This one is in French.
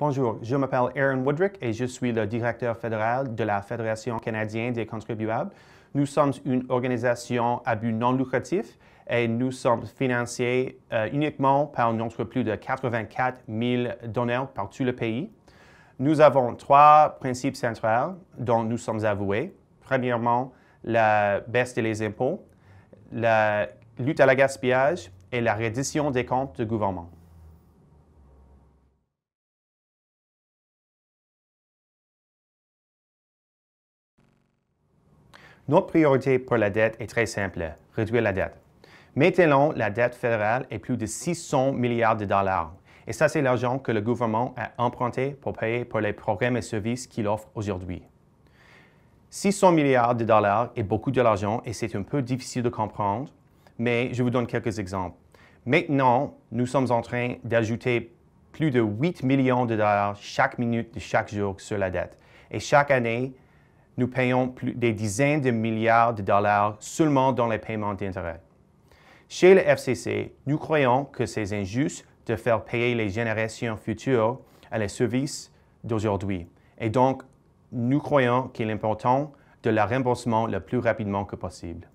Bonjour, je m'appelle Aaron Woodrick et je suis le directeur fédéral de la Fédération canadienne des contribuables. Nous sommes une organisation à but non lucratif et nous sommes financés euh, uniquement par notre plus de 84 000 donneurs partout le pays. Nous avons trois principes centraux dont nous sommes avoués. Premièrement, la baisse des impôts, la lutte à la gaspillage et la reddition des comptes du gouvernement. Notre priorité pour la dette est très simple, réduire la dette. Maintenant, la dette fédérale est plus de 600 milliards de dollars. Et ça, c'est l'argent que le gouvernement a emprunté pour payer pour les programmes et services qu'il offre aujourd'hui. 600 milliards de dollars est beaucoup de l'argent et c'est un peu difficile de comprendre, mais je vous donne quelques exemples. Maintenant, nous sommes en train d'ajouter plus de 8 millions de dollars chaque minute de chaque jour sur la dette. Et chaque année, nous payons plus des dizaines de milliards de dollars seulement dans les paiements d'intérêt. Chez le FCC, nous croyons que c'est injuste de faire payer les générations futures à les services d'aujourd'hui. Et donc, nous croyons qu'il est important de la remboursement le plus rapidement que possible.